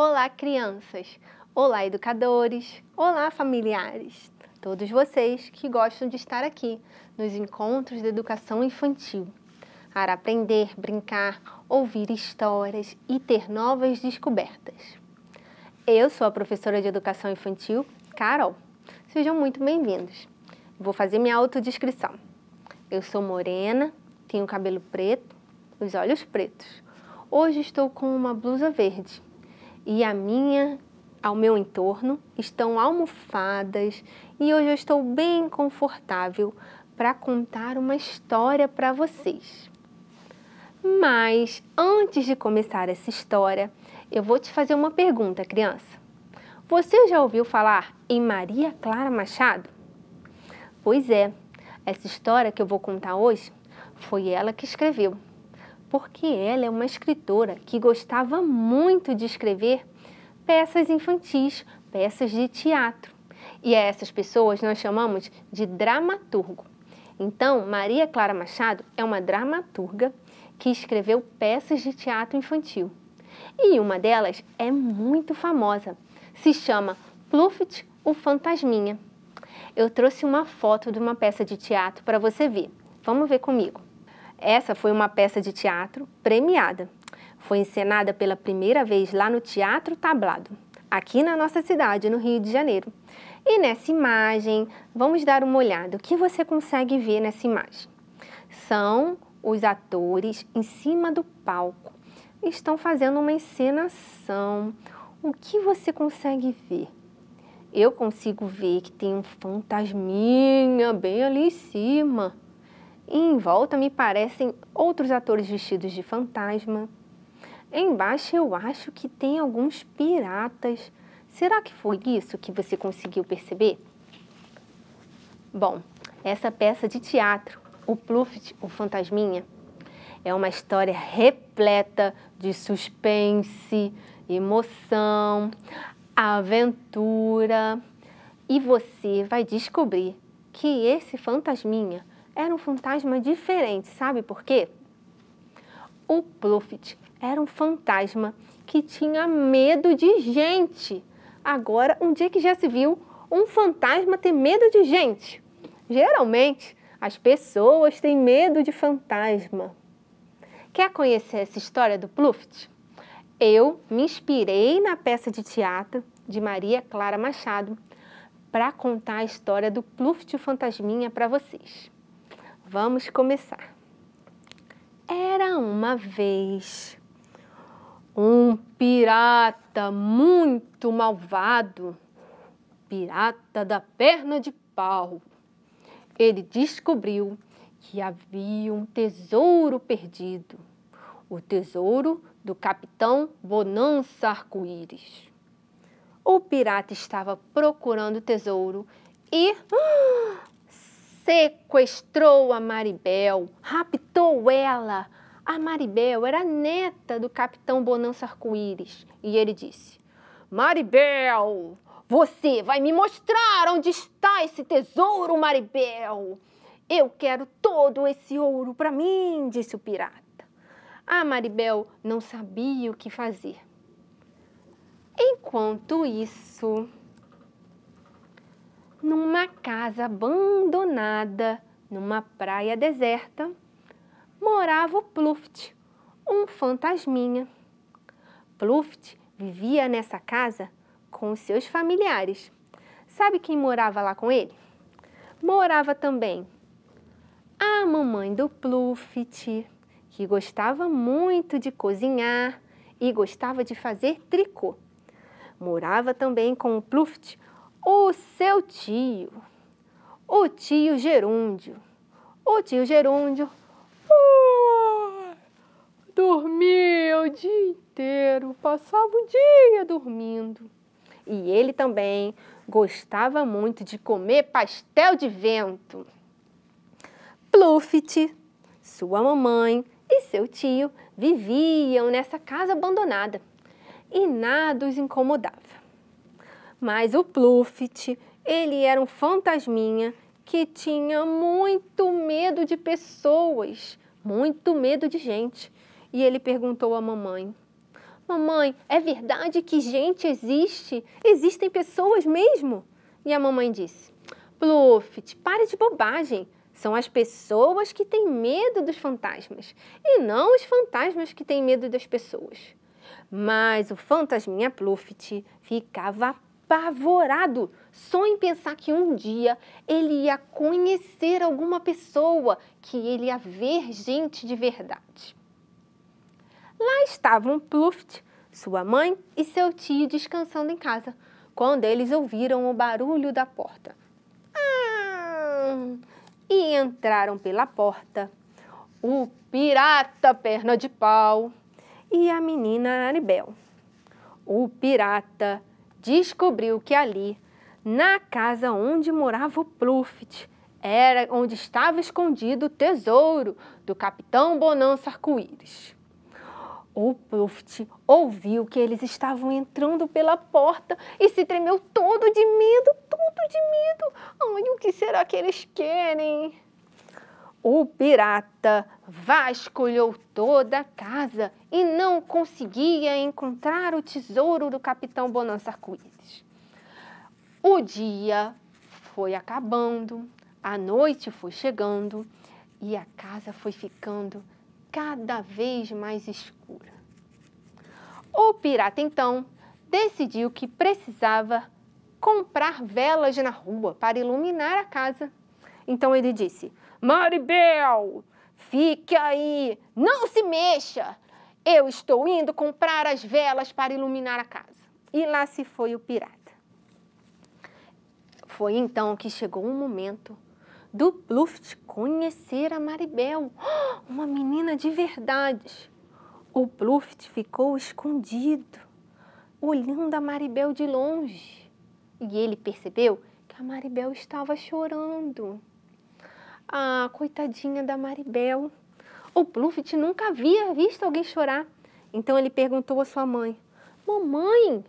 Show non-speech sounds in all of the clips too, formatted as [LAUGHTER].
Olá, crianças! Olá, educadores! Olá, familiares! Todos vocês que gostam de estar aqui nos encontros de educação infantil para aprender, brincar, ouvir histórias e ter novas descobertas. Eu sou a professora de educação infantil, Carol. Sejam muito bem-vindos. Vou fazer minha autodescrição. Eu sou morena, tenho cabelo preto, os olhos pretos. Hoje estou com uma blusa verde e a minha ao meu entorno estão almofadas e hoje eu estou bem confortável para contar uma história para vocês. Mas antes de começar essa história, eu vou te fazer uma pergunta, criança. Você já ouviu falar em Maria Clara Machado? Pois é, essa história que eu vou contar hoje foi ela que escreveu porque ela é uma escritora que gostava muito de escrever peças infantis, peças de teatro. E a essas pessoas nós chamamos de dramaturgo. Então, Maria Clara Machado é uma dramaturga que escreveu peças de teatro infantil. E uma delas é muito famosa. Se chama Pluft, o Fantasminha. Eu trouxe uma foto de uma peça de teatro para você ver. Vamos ver comigo. Essa foi uma peça de teatro premiada. Foi encenada pela primeira vez lá no Teatro Tablado, aqui na nossa cidade, no Rio de Janeiro. E nessa imagem, vamos dar uma olhada. O que você consegue ver nessa imagem? São os atores em cima do palco. Estão fazendo uma encenação. O que você consegue ver? Eu consigo ver que tem um fantasminha bem ali em cima e em volta me parecem outros atores vestidos de fantasma. Embaixo eu acho que tem alguns piratas. Será que foi isso que você conseguiu perceber? Bom, essa peça de teatro, O Pluft, o Fantasminha, é uma história repleta de suspense, emoção, aventura. E você vai descobrir que esse fantasminha era um fantasma diferente, sabe por quê? O Pluffit era um fantasma que tinha medo de gente. Agora, um dia que já se viu um fantasma ter medo de gente? Geralmente, as pessoas têm medo de fantasma. Quer conhecer essa história do Pluft? Eu me inspirei na peça de teatro de Maria Clara Machado para contar a história do Pluft o Fantasminha para vocês. Vamos começar. Era uma vez um pirata muito malvado, pirata da perna de pau. Ele descobriu que havia um tesouro perdido, o tesouro do capitão Bonança Arco-Íris. O pirata estava procurando o tesouro e [GASPS] ah, sequestrou a Maribel, raptou ela. A Maribel era a neta do capitão Bonança Arco-Íris. E ele disse: Maribel, você vai me mostrar onde está esse tesouro, Maribel. Eu quero todo esse ouro para mim, disse o pirata. A Maribel não sabia o que fazer. Enquanto isso, numa casa abandonada numa praia deserta, morava o Pluft, um fantasminha. Pluft vivia nessa casa com os seus familiares. Sabe quem morava lá com ele? Morava também a mamãe do Pluft, que gostava muito de cozinhar e gostava de fazer tricô. Morava também com o Pluft o seu tio, o tio Gerúndio. O tio Gerúndio uh, dormia o dia inteiro, passava o dia dormindo. E ele também gostava muito de comer pastel de vento. Pluft, sua mamãe e seu tio viviam nessa casa abandonada e nada os incomodava. Mas o Pluft, ele era um fantasminha que tinha muito medo de pessoas, muito medo de gente. E ele perguntou à mamãe: Mamãe, é verdade que gente existe? Existem pessoas mesmo? E a mamãe disse: Pluft, pare de bobagem. São as pessoas que têm medo dos fantasmas e não os fantasmas que têm medo das pessoas. Mas o fantasminha Pluft ficava apavorado só em pensar que um dia ele ia conhecer alguma pessoa, que ele ia ver gente de verdade. Lá estavam Pluft, sua mãe e seu tio descansando em casa, quando eles ouviram o barulho da porta. E entraram pela porta o pirata perna de pau e a menina Aribel. O pirata descobriu que ali, na casa onde morava o Pluft, era onde estava escondido o tesouro do capitão Bonança Arco-Íris. O Pluft ouviu que eles estavam entrando pela porta e se tremeu todo de medo, todo de medo. Ai, o que será que eles querem? O pirata vasculhou toda a casa e não conseguia encontrar o tesouro do capitão Bonança Arco-Íris. O dia foi acabando, a noite foi chegando e a casa foi ficando cada vez mais escura. O pirata então decidiu que precisava comprar velas na rua para iluminar a casa então ele disse: Maribel, fique aí, não se mexa. Eu estou indo comprar as velas para iluminar a casa. E lá se foi o pirata. Foi então que chegou o um momento do Bluft conhecer a Maribel, uma menina de verdade. O Bluft ficou escondido, olhando a Maribel de longe. E ele percebeu que a Maribel estava chorando. Ah, coitadinha da Maribel. O Pluft nunca havia visto alguém chorar. Então ele perguntou à sua mãe: Mamãe,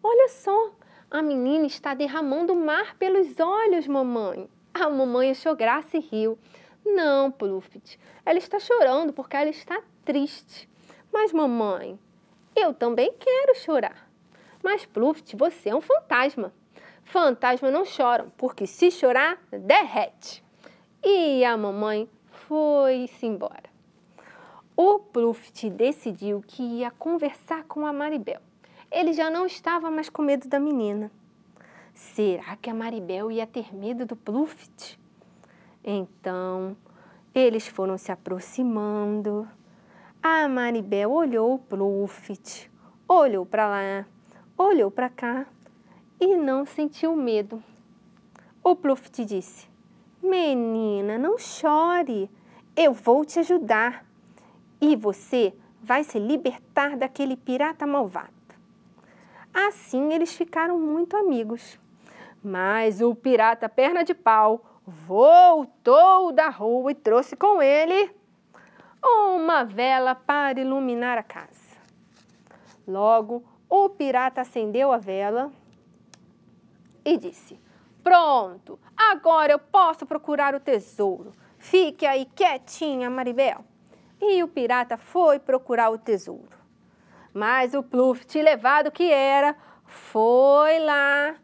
olha só, a menina está derramando mar pelos olhos, mamãe. A mamãe achou graça e riu. Não, Pluft, ela está chorando porque ela está triste. Mas, mamãe, eu também quero chorar. Mas, Pluft, você é um fantasma. Fantasma não choram, porque se chorar, derrete e a mamãe foi-se embora. O Pluft decidiu que ia conversar com a Maribel. Ele já não estava mais com medo da menina. Será que a Maribel ia ter medo do Pluft? Então, eles foram se aproximando. A Maribel olhou o Pluft, olhou para lá, olhou para cá e não sentiu medo. O Pluft disse: Menina, não chore. Eu vou te ajudar. E você vai se libertar daquele pirata malvado. Assim eles ficaram muito amigos. Mas o pirata perna de pau voltou da rua e trouxe com ele uma vela para iluminar a casa. Logo, o pirata acendeu a vela e disse: Pronto, agora eu posso procurar o tesouro. Fique aí quietinha, Maribel. E o pirata foi procurar o tesouro. Mas o Pluft, levado que era, foi lá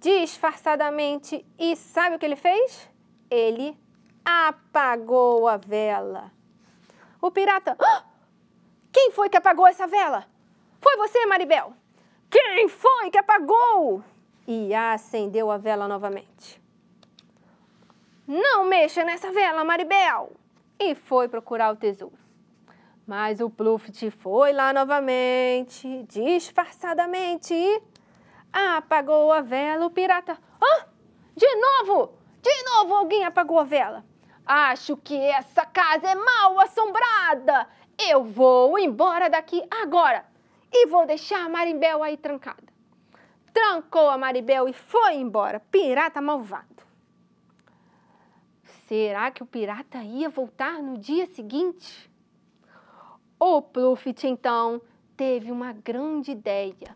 disfarçadamente e sabe o que ele fez? Ele apagou a vela. O pirata. Ah! Quem foi que apagou essa vela? Foi você, Maribel? Quem foi que apagou? e acendeu a vela novamente. Não mexa nessa vela, Maribel! E foi procurar o tesouro. Mas o Pluft foi lá novamente, disfarçadamente, e apagou a vela. O pirata. Ah! De novo! De novo alguém apagou a vela! Acho que essa casa é mal assombrada! Eu vou embora daqui agora! E vou deixar a Marimbel aí trancada trancou a Maribel e foi embora. Pirata malvado. Será que o pirata ia voltar no dia seguinte? O Pluffit, então, teve uma grande ideia.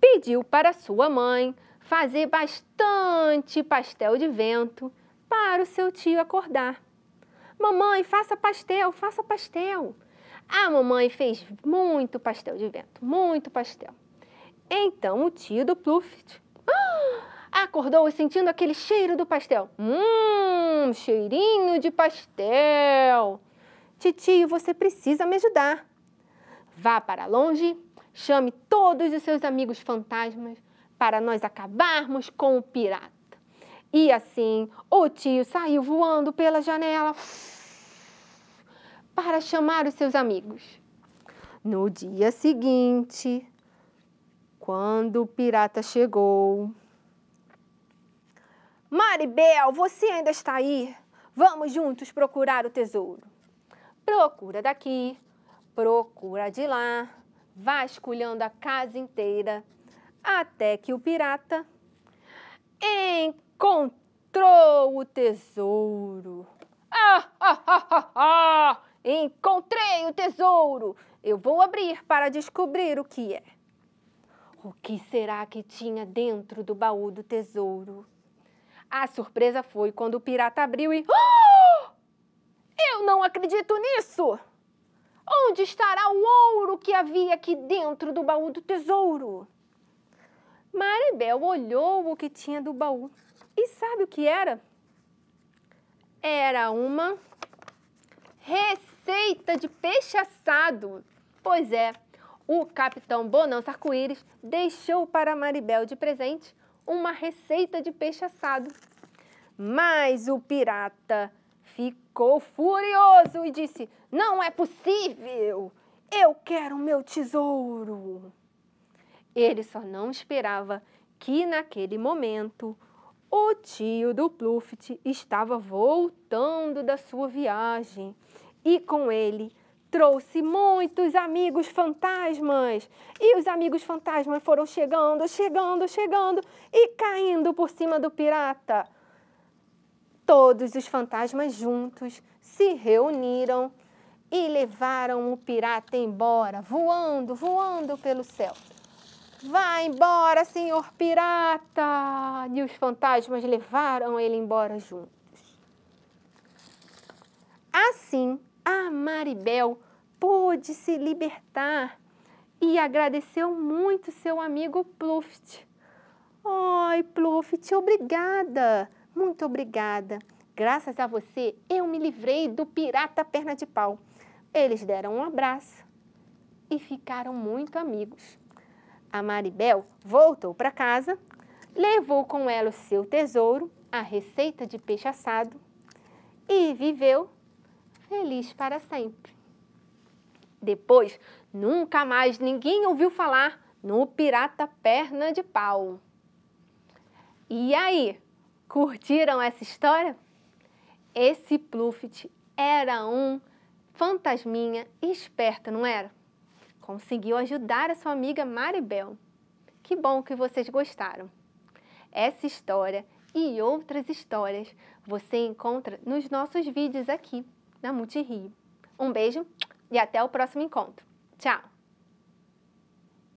Pediu para sua mãe fazer bastante pastel de vento para o seu tio acordar. Mamãe, faça pastel, faça pastel. A mamãe fez muito pastel de vento, muito pastel. Então o tio do Pluft [GASPS] acordou sentindo aquele cheiro do pastel. Hum, cheirinho de pastel. Titio, você precisa me ajudar. Vá para longe, chame todos os seus amigos fantasmas para nós acabarmos com o pirata. E assim, o tio saiu voando pela janela para chamar os seus amigos. No dia seguinte, quando o pirata chegou. Maribel, você ainda está aí? Vamos juntos procurar o tesouro. Procura daqui, procura de lá, vasculhando a casa inteira, até que o pirata encontrou o tesouro. Ah, ah, ah, ah, ah! Encontrei o tesouro! Eu vou abrir para descobrir o que é. O que será que tinha dentro do baú do tesouro? A surpresa foi quando o pirata abriu e. Oh! Eu não acredito nisso! Onde estará o ouro que havia aqui dentro do baú do tesouro? Maribel olhou o que tinha do baú e sabe o que era? Era uma receita de peixe assado. Pois é, o capitão Bonança Arco-Íris deixou para Maribel de presente uma receita de peixe assado. Mas o pirata ficou furioso e disse: Não é possível! Eu quero meu tesouro! Ele só não esperava que naquele momento o tio do Pluft estava voltando da sua viagem e com ele trouxe muitos amigos fantasmas. E os amigos fantasmas foram chegando, chegando, chegando e caindo por cima do pirata. Todos os fantasmas juntos se reuniram e levaram o pirata embora, voando, voando pelo céu. Vá embora, senhor pirata! E os fantasmas levaram ele embora juntos. Assim, a Maribel pôde se libertar e agradeceu muito seu amigo Pluft. Oi, Pluft, obrigada! Muito obrigada! Graças a você, eu me livrei do pirata perna de pau. Eles deram um abraço e ficaram muito amigos. A Maribel voltou para casa, levou com ela o seu tesouro, a receita de peixe assado, e viveu feliz para sempre. Depois, nunca mais ninguém ouviu falar no Pirata Perna de Pau. E aí, curtiram essa história? Esse Pluft era um fantasminha esperta, não era? Conseguiu ajudar a sua amiga Maribel. Que bom que vocês gostaram. Essa história e outras histórias você encontra nos nossos vídeos aqui na Multirio. Um beijo e até o próximo encontro. Tchau!